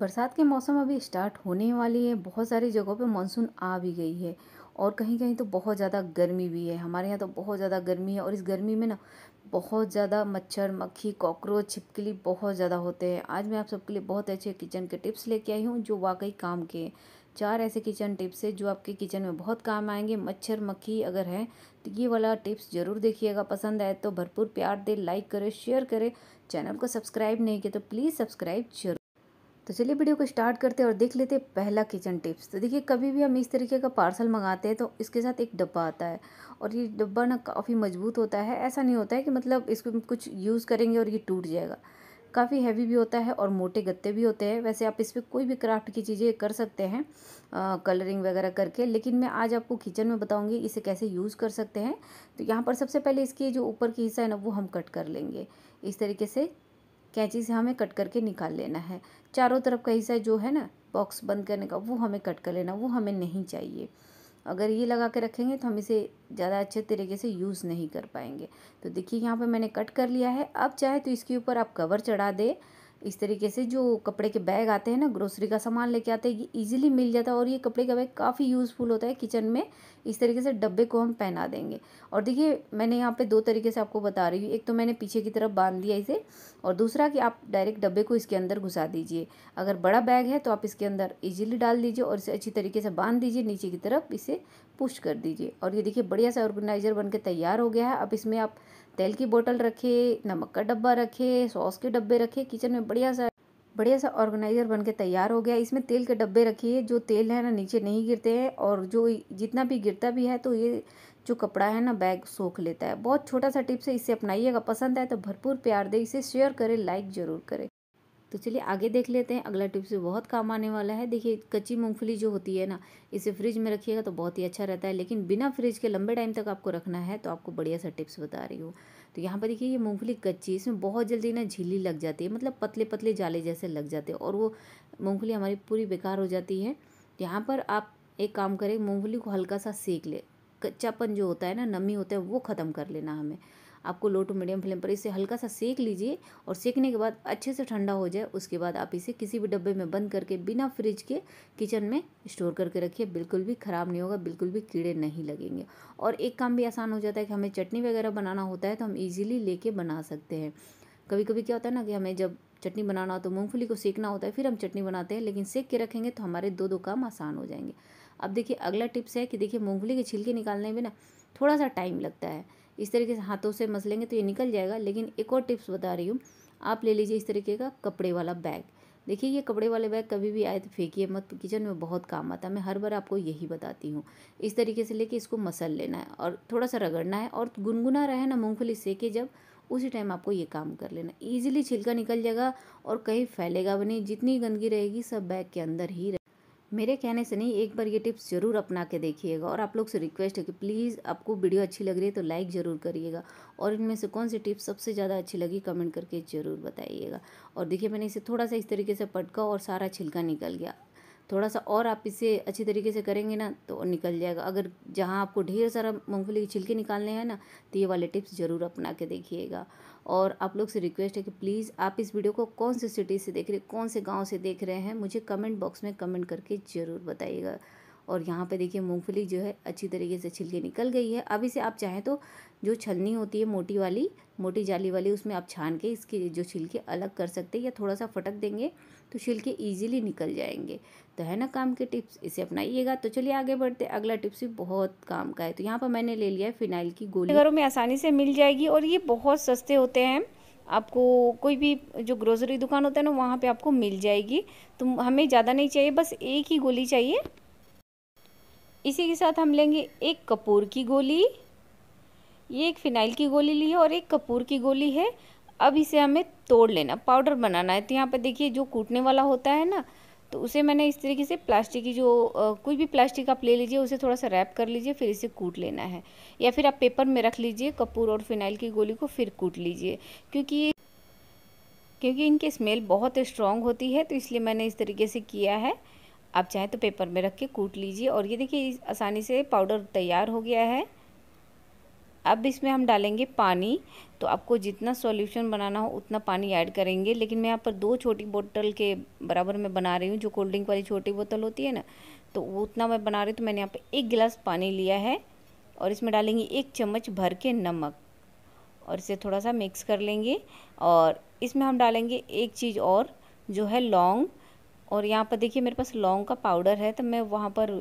बरसात के मौसम अभी स्टार्ट होने वाली है बहुत सारी जगहों पे मानसून आ भी गई है और कहीं कहीं तो बहुत ज़्यादा गर्मी भी है हमारे यहाँ तो बहुत ज़्यादा गर्मी है और इस गर्मी में ना बहुत ज़्यादा मच्छर मक्खी कॉकरोच छिपकली बहुत ज़्यादा होते हैं आज मैं आप सबके लिए बहुत अच्छे किचन के टिप्स लेके आई हूँ जो वाकई काम के हैं चार ऐसे किचन टिप्स है जो आपके किचन में बहुत काम आएंगे मच्छर मक्खी अगर है तो ये वाला टिप्स ज़रूर देखिएगा पसंद आए तो भरपूर प्यार दे लाइक करें शेयर करें चैनल को सब्सक्राइब नहीं किया तो प्लीज़ सब्सक्राइब जरूर तो चलिए वीडियो को स्टार्ट करते हैं और देख लेते हैं पहला किचन टिप्स तो देखिए कभी भी हम इस तरीके का पार्सल मंगाते हैं तो इसके साथ एक डब्बा आता है और ये डब्बा ना काफ़ी मजबूत होता है ऐसा नहीं होता है कि मतलब इसको कुछ यूज़ करेंगे और ये टूट जाएगा काफ़ी हैवी भी होता है और मोटे गत्ते भी होते हैं वैसे आप इस पर कोई भी क्राफ्ट की चीज़ें कर सकते हैं आ, कलरिंग वगैरह करके लेकिन मैं आज आपको किचन में बताऊंगी इसे कैसे यूज़ कर सकते हैं तो यहाँ पर सबसे पहले इसकी जो ऊपर की हिस्सा है ना वो हम कट कर लेंगे इस तरीके से कैंची से हमें कट करके निकाल लेना है चारों तरफ का हिस्सा जो है ना बॉक्स बंद करने का वो हमें कट कर लेना वो हमें नहीं चाहिए अगर ये लगा के रखेंगे तो हम इसे ज़्यादा अच्छे तरीके से यूज़ नहीं कर पाएंगे तो देखिए यहाँ पे मैंने कट कर लिया है अब चाहे तो इसके ऊपर आप कवर चढ़ा दें इस तरीके से जो कपड़े के बैग आते हैं ना ग्रोसरी का सामान लेके आते हैं ये ईजिली मिल जाता है और ये कपड़े का बैग काफ़ी यूज़फुल होता है किचन में इस तरीके से डब्बे को हम पहना देंगे और देखिए मैंने यहाँ पे दो तरीके से आपको बता रही हूँ एक तो मैंने पीछे की तरफ बांध दिया इसे और दूसरा कि आप डायरेक्ट डब्बे को इसके अंदर घुसा दीजिए अगर बड़ा बैग है तो आप इसके अंदर ईजिली डाल दीजिए और इसे अच्छी तरीके से बांध दीजिए नीचे की तरफ इसे पुश कर दीजिए और ये देखिए बढ़िया सा ऑर्गेनाइजर बन तैयार हो गया है अब इसमें आप तेल की बोतल रखे नमक का डब्बा रखे सॉस के डब्बे रखे किचन में बढ़िया सा बढ़िया सा ऑर्गेनाइज़र बन के तैयार हो गया इसमें तेल के डब्बे रखिए जो तेल है ना नीचे नहीं गिरते हैं और जो जितना भी गिरता भी है तो ये जो कपड़ा है ना बैग सोख लेता है बहुत छोटा सा टिप्स है इसे अपनाइएगा पसंद आए तो भरपूर प्यार दे इसे शेयर करें लाइक ज़रूर करें तो चलिए आगे देख लेते हैं अगला टिप्स भी बहुत काम आने वाला है देखिए कच्ची मूंगफली जो होती है ना इसे फ्रिज में रखिएगा तो बहुत ही अच्छा रहता है लेकिन बिना फ्रिज के लंबे टाइम तक आपको रखना है तो आपको बढ़िया सा टिप्स बता रही हूँ तो यहाँ पर देखिए ये मूंगफली कच्ची इसमें बहुत जल्दी ना झीली लग जाती है मतलब पतले पतले जाले जैसे लग जाते हैं और वो मूँगफली हमारी पूरी बेकार हो जाती है तो यहाँ पर आप एक काम करें मूँगफली को हल्का सा सेक ले कच्चापन जो होता है ना नमी होता है वो ख़त्म कर लेना हमें आपको लो टू मीडियम फ्लेम पर इसे हल्का सा सेक लीजिए और सेकने के बाद अच्छे से ठंडा हो जाए उसके बाद आप इसे किसी भी डब्बे में बंद करके बिना फ्रिज के किचन में स्टोर करके रखिए बिल्कुल भी ख़राब नहीं होगा बिल्कुल भी कीड़े नहीं लगेंगे और एक काम भी आसान हो जाता है कि हमें चटनी वगैरह बनाना होता है तो हम ईजिली लेके बना सकते हैं कभी कभी क्या होता है ना कि हमें जब चटनी बनाना हो तो मूंगफली को सेकना होता है फिर हम चटनी बनाते हैं लेकिन सेक के रखेंगे तो हमारे दो दो काम आसान हो जाएंगे अब देखिए अगला टिप्स है कि देखिए मूंगफली के छिलके निकालने में ना थोड़ा सा टाइम लगता है इस तरीके से हाथों से मसलेंगे तो ये निकल जाएगा लेकिन एक और टिप्स बता रही हूँ आप ले लीजिए इस तरीके का कपड़े वाला बैग देखिए ये कपड़े वाले बैग कभी भी आए तो फेंकिए मत किचन में बहुत काम आता है मैं हर बार आपको यही बताती हूँ इस तरीके से लेके इसको मसल लेना है और थोड़ा सा रगड़ना है और गुनगुना रहे ना मूँगफली सेके जब उसी टाइम आपको ये काम कर लेना ईजिली छिलका निकल जाएगा और कहीं फैलेगा भी नहीं जितनी गंदगी रहेगी सब बैग के अंदर ही मेरे कहने से नहीं एक बार ये टिप्स ज़रूर अपना के देखिएगा और आप लोग से रिक्वेस्ट है कि प्लीज़ आपको वीडियो अच्छी लग रही है तो लाइक ज़रूर करिएगा और इनमें से कौन सी टिप्स सबसे ज़्यादा अच्छी लगी कमेंट करके ज़रूर बताइएगा और देखिए मैंने इसे थोड़ा सा इस तरीके से पटका और सारा छिलका निकल गया थोड़ा सा और आप इसे अच्छी तरीके से करेंगे ना तो निकल जाएगा अगर जहाँ आपको ढेर सारा मूँगफली के छिलके निकालने हैं ना तो ये वाले टिप्स ज़रूर अपना के देखिएगा और आप लोग से रिक्वेस्ट है कि प्लीज़ आप इस वीडियो को कौन से सिटी से देख रहे हैं कौन से गाँव से देख रहे हैं मुझे कमेंट बॉक्स में कमेंट करके ज़रूर बताइएगा और यहाँ पे देखिए मूँगफली जो है अच्छी तरीके से छिलके निकल गई है अब इसे आप चाहें तो जो छलनी होती है मोटी वाली मोटी जाली वाली उसमें आप छान के इसके जो छिलके अलग कर सकते हैं या थोड़ा सा फटक देंगे तो छिलके ईजिली निकल जाएंगे तो है ना काम के टिप्स इसे अपनाइएगा तो चलिए आगे बढ़ते अगला टिप्स भी बहुत काम का है तो यहाँ पर मैंने ले लिया है फिनाइल की गोली घरों में आसानी से मिल जाएगी और ये बहुत सस्ते होते हैं आपको कोई भी जो ग्रोसरी दुकान होता है ना वहाँ पे आपको मिल जाएगी तो हमें ज़्यादा नहीं चाहिए बस एक ही गोली चाहिए इसी के साथ हम लेंगे एक कपूर की गोली ये एक फिनाइल की गोली ली है और एक कपूर की गोली है अब इसे हमें तोड़ लेना पाउडर बनाना है तो यहाँ पर देखिए जो कूटने वाला होता है ना तो उसे मैंने इस तरीके से प्लास्टिक की जो आ, कुछ भी प्लास्टिक आप ले लीजिए उसे थोड़ा सा रैप कर लीजिए फिर इसे कूट लेना है या फिर आप पेपर में रख लीजिए कपूर और फिनाइल की गोली को फिर कूट लीजिए क्योंकि क्योंकि इनकी स्मेल बहुत स्ट्रॉन्ग होती है तो इसलिए मैंने इस तरीके से किया है आप चाहें तो पेपर में रख के कूट लीजिए और ये देखिए आसानी से पाउडर तैयार हो गया है अब इसमें हम डालेंगे पानी तो आपको जितना सॉल्यूशन बनाना हो उतना पानी ऐड करेंगे लेकिन मैं यहाँ पर दो छोटी बोतल के बराबर मैं बना रही हूँ जो कोल्ड ड्रिंक वाली छोटी बोतल होती है ना तो वो उतना मैं बना रही हूँ तो मैंने यहाँ पर एक गिलास पानी लिया है और इसमें डालेंगे एक चम्मच भर के नमक और इसे थोड़ा सा मिक्स कर लेंगे और इसमें हम डालेंगे एक चीज़ और जो है लौंग और यहाँ पर देखिए मेरे पास लौंग का पाउडर है तो मैं वहाँ पर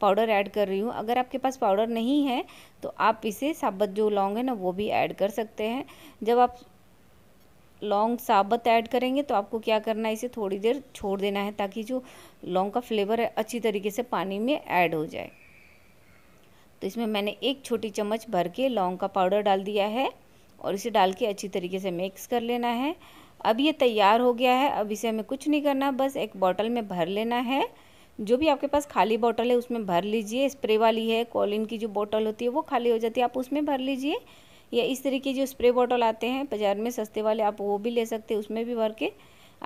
पाउडर ऐड कर रही हूँ अगर आपके पास पाउडर नहीं है तो आप इसे साबत जो लौंग है ना वो भी ऐड कर सकते हैं जब आप लौंग साबत ऐड करेंगे तो आपको क्या करना है इसे थोड़ी देर छोड़ देना है ताकि जो लौंग का फ्लेवर है अच्छी तरीके से पानी में ऐड हो जाए तो इसमें मैंने एक छोटी चम्मच भर के लौंग का पाउडर डाल दिया है और इसे डाल के अच्छी तरीके से मिक्स कर लेना है अब ये तैयार हो गया है अब इसे हमें कुछ नहीं करना बस एक बॉटल में भर लेना है जो भी आपके पास खाली बॉटल है उसमें भर लीजिए स्प्रे वाली है कॉलिन की जो बॉटल होती है वो खाली हो जाती है आप उसमें भर लीजिए या इस तरीके जो स्प्रे बॉटल आते हैं बाज़ार में सस्ते वाले आप वो भी ले सकते हैं उसमें भी भर के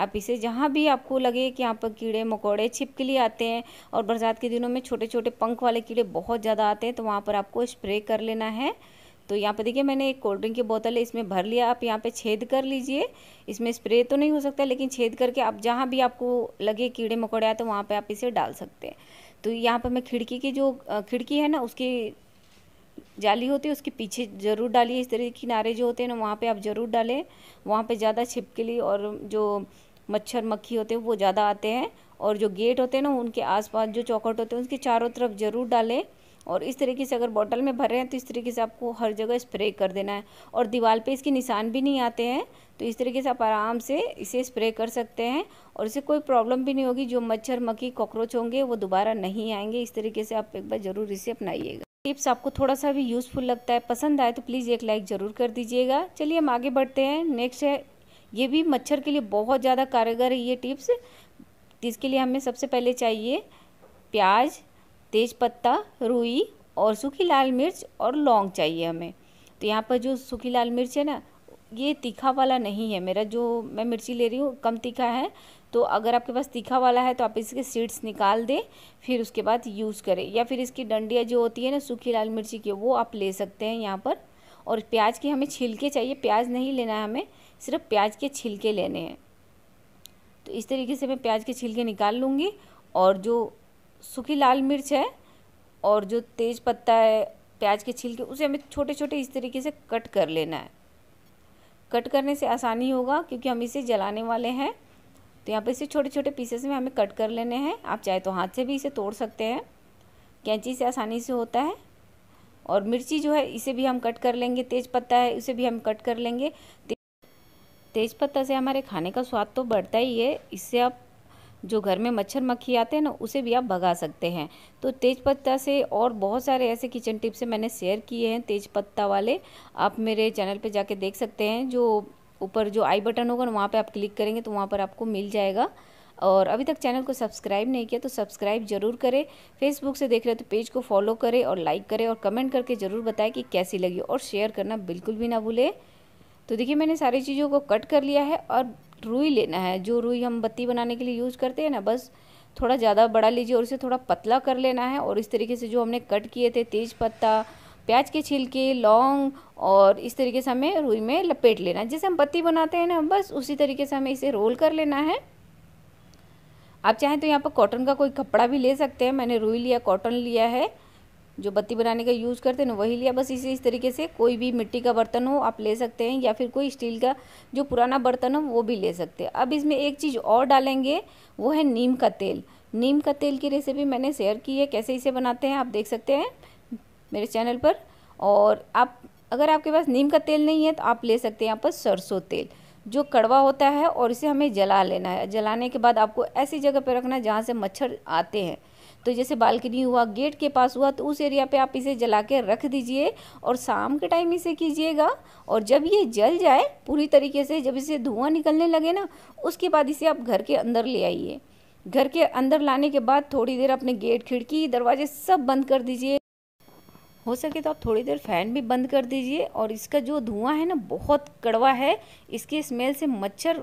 आप इसे जहाँ भी आपको लगे कि यहाँ पर कीड़े मकोड़े छिपकली आते हैं और बरसात के दिनों में छोटे छोटे पंख वाले कीड़े बहुत ज़्यादा आते हैं तो वहाँ पर आपको स्प्रे कर लेना है तो यहाँ पर देखिए मैंने एक कोल्ड ड्रिंक की बोतल है इसमें भर लिया आप यहाँ पे छेद कर लीजिए इसमें स्प्रे तो नहीं हो सकता लेकिन छेद करके आप जहाँ भी आपको लगे कीड़े मकोड़े आए तो वहाँ पर आप इसे डाल सकते हैं तो यहाँ पर मैं खिड़की की जो खिड़की है ना उसकी जाली होती है उसके पीछे ज़रूर डालिए इस तरह के किनारे जो होते हैं ना वहाँ पर आप ज़रूर डालें वहाँ पर ज़्यादा छिपकली और जो मच्छर मक्खी होते हैं वो ज़्यादा आते हैं और जो गेट होते हैं ना उनके आसपास जो चौखट होते हैं उसके चारों तरफ ज़रूर डालें और इस तरीके से अगर बॉटल में भर रहे हैं तो इस तरीके से आपको हर जगह स्प्रे कर देना है और दीवार पे इसके निशान भी नहीं आते हैं तो इस तरीके से आप आराम से इसे स्प्रे कर सकते हैं और इसे कोई प्रॉब्लम भी नहीं होगी जो मच्छर मक्खी कॉकरोच होंगे वो दोबारा नहीं आएंगे इस तरीके से आप एक बार ज़रूर इसे अपनाइएगा टिप्स आपको थोड़ा सा भी यूज़फुल लगता है पसंद आए तो प्लीज़ एक लाइक ज़रूर कर दीजिएगा चलिए हम आगे बढ़ते हैं नेक्स्ट है ये भी मच्छर के लिए बहुत ज़्यादा कारगर है ये टिप्स इसके लिए हमें सबसे पहले चाहिए प्याज तेज पत्ता रुई और सूखी लाल मिर्च और लौंग चाहिए हमें तो यहाँ पर जो सूखी लाल मिर्च है ना ये तीखा वाला नहीं है मेरा जो मैं मिर्ची ले रही हूँ कम तीखा है तो अगर आपके पास तीखा वाला है तो आप इसके सीड्स निकाल दें फिर उसके बाद यूज़ करें या फिर इसकी डंडियाँ जो होती है ना सूखी लाल मिर्ची की वो आप ले सकते हैं यहाँ पर और प्याज के हमें छिलके चाहिए प्याज नहीं लेना है हमें सिर्फ प्याज के छिलके लेने हैं तो इस तरीके से मैं प्याज के छिलके निकाल लूँगी और जो सूखी लाल मिर्च है और जो तेज़ पत्ता है प्याज के छिलके उसे हमें छोटे छोटे इस तरीके से कट कर लेना है कट करने से आसानी होगा क्योंकि हम इसे जलाने वाले हैं तो यहाँ पर इसे छोटे छोटे पीसेस में हमें कट कर लेने हैं आप चाहे तो हाथ से भी इसे तोड़ सकते हैं कैंची से आसानी से होता है और मिर्ची जो है इसे भी हम कट कर लेंगे तेज पत्ता है इसे भी हम कट कर लेंगे तेज पत्ता से हमारे खाने का स्वाद तो बढ़ता ही है इससे आप जो घर में मच्छर मक्खी आते हैं ना उसे भी आप भगा सकते हैं तो तेज़पत्ता से और बहुत सारे ऐसे किचन टिप्स से मैंने शेयर किए हैं तेज़पत्ता वाले आप मेरे चैनल पे जाके देख सकते हैं जो ऊपर जो आई बटन होगा ना वहाँ पर आप क्लिक करेंगे तो वहाँ पर आपको मिल जाएगा और अभी तक चैनल को सब्सक्राइब नहीं किया तो सब्सक्राइब जरूर करें फेसबुक से देख रहे हो तो पेज को फॉलो करें और लाइक करें और कमेंट करके ज़रूर बताएं कि कैसी लगी और शेयर करना बिल्कुल भी ना भूलें तो देखिए मैंने सारी चीज़ों को कट कर लिया है और रुई लेना है जो रुई हम बत्ती बनाने के लिए यूज़ करते हैं ना बस थोड़ा ज़्यादा बड़ा लीजिए और इसे थोड़ा पतला कर लेना है और इस तरीके से जो हमने कट किए थे तेज पत्ता प्याज के छिलके लौंग और इस तरीके से हमें रुई में लपेट लेना है जैसे हम पत्ती बनाते हैं ना बस उसी तरीके से हमें इसे रोल कर लेना है आप चाहें तो यहाँ पर कॉटन का कोई कपड़ा भी ले सकते हैं मैंने रुई लिया कॉटन लिया है जो बत्ती बनाने का यूज़ करते हैं ना वही लिया बस इसी इस तरीके से कोई भी मिट्टी का बर्तन हो आप ले सकते हैं या फिर कोई स्टील का जो पुराना बर्तन हो वो भी ले सकते हैं अब इसमें एक चीज़ और डालेंगे वो है नीम का तेल नीम का तेल की रेसिपी मैंने शेयर की है कैसे इसे बनाते हैं आप देख सकते हैं मेरे चैनल पर और आप अगर आपके पास नीम का तेल नहीं है तो आप ले सकते हैं यहाँ पर सरसों तेल जो कड़वा होता है और इसे हमें जला लेना है जलाने के बाद आपको ऐसी जगह पर रखना है जहाँ से मच्छर आते हैं तो जैसे बालकनी हुआ गेट के पास हुआ तो उस एरिया पे आप इसे जला के रख दीजिए और शाम के टाइम इसे कीजिएगा और जब ये जल जाए पूरी तरीके से जब इसे धुआं निकलने लगे ना उसके बाद इसे आप घर के अंदर ले आइए घर के अंदर लाने के बाद थोड़ी देर अपने गेट खिड़की दरवाजे सब बंद कर दीजिए हो सके तो आप थोड़ी देर फैन भी बंद कर दीजिए और इसका जो धुआं है ना बहुत कड़वा है इसके स्मेल से मच्छर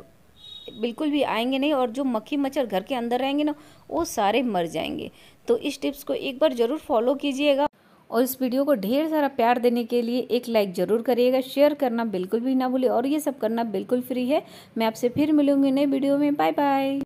बिल्कुल भी आएंगे नहीं और जो मक्खी मच्छर घर के अंदर रहेंगे ना वो सारे मर जाएंगे तो इस टिप्स को एक बार ज़रूर फॉलो कीजिएगा और इस वीडियो को ढेर सारा प्यार देने के लिए एक लाइक ज़रूर करिएगा शेयर करना बिल्कुल भी ना भूलें और ये सब करना बिल्कुल फ्री है मैं आपसे फिर मिलूँगी नए वीडियो में बाय बाय